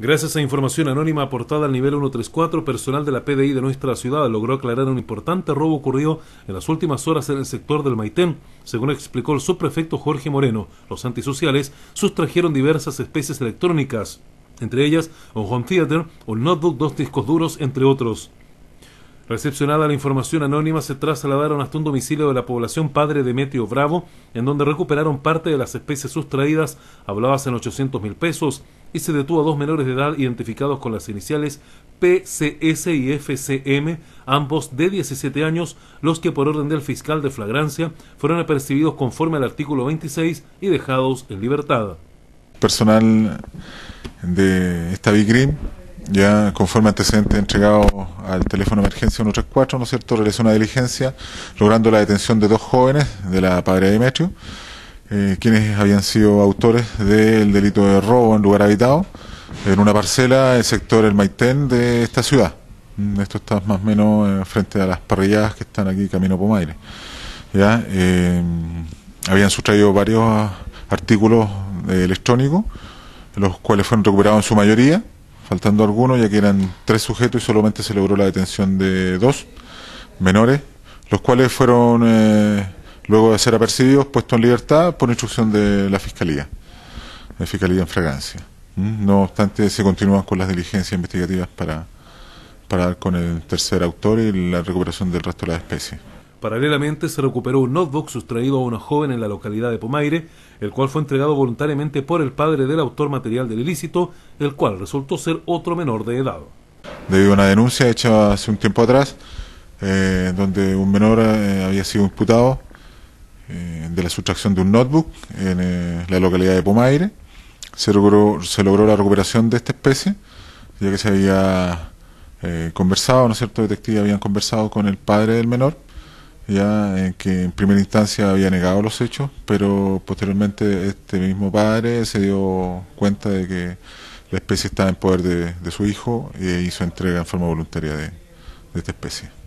Gracias a información anónima aportada al nivel 134, personal de la PDI de nuestra ciudad logró aclarar un importante robo ocurrido en las últimas horas en el sector del Maitén. Según explicó el subprefecto Jorge Moreno, los antisociales sustrajeron diversas especies electrónicas, entre ellas un home theater, un notebook, dos discos duros, entre otros. Recepcionada la información anónima, se trasladaron hasta un domicilio de la población Padre de Demetrio Bravo, en donde recuperaron parte de las especies sustraídas, habladas en 800 mil pesos, y se detuvo a dos menores de edad identificados con las iniciales PCS y FCM, ambos de 17 años, los que por orden del fiscal de flagrancia fueron apercibidos conforme al artículo 26 y dejados en libertad. Personal de esta green ya conforme antecedente entregado al teléfono de emergencia 134, ¿no es cierto?, realizó una diligencia logrando la detención de dos jóvenes de la Padre Demetrio eh, quienes habían sido autores del delito de robo en lugar habitado, en una parcela del sector El Maitén de esta ciudad. Mm, esto está más o menos eh, frente a las parrilladas que están aquí camino Pomaire. ¿Ya? Eh, habían sustraído varios artículos electrónicos, los cuales fueron recuperados en su mayoría, faltando algunos, ya que eran tres sujetos y solamente se logró la detención de dos menores, los cuales fueron luego de ser apercibidos, puesto en libertad por instrucción de la Fiscalía, la Fiscalía en fragancia. ¿Mm? No obstante, se continúan con las diligencias investigativas para, para con el tercer autor y la recuperación del resto de la especie. Paralelamente se recuperó un notebook sustraído a una joven en la localidad de Pomaire, el cual fue entregado voluntariamente por el padre del autor material del ilícito, el cual resultó ser otro menor de edad. Debido a una denuncia hecha hace un tiempo atrás, eh, donde un menor eh, había sido imputado eh, de la sustracción de un notebook en eh, la localidad de Pomaire. Se logró, se logró la recuperación de esta especie, ya que se había eh, conversado, ¿no es cierto?, detectives habían conversado con el padre del menor, ya que en primera instancia había negado los hechos, pero posteriormente este mismo padre se dio cuenta de que la especie estaba en poder de, su hijo e hizo entrega en forma voluntaria de esta especie.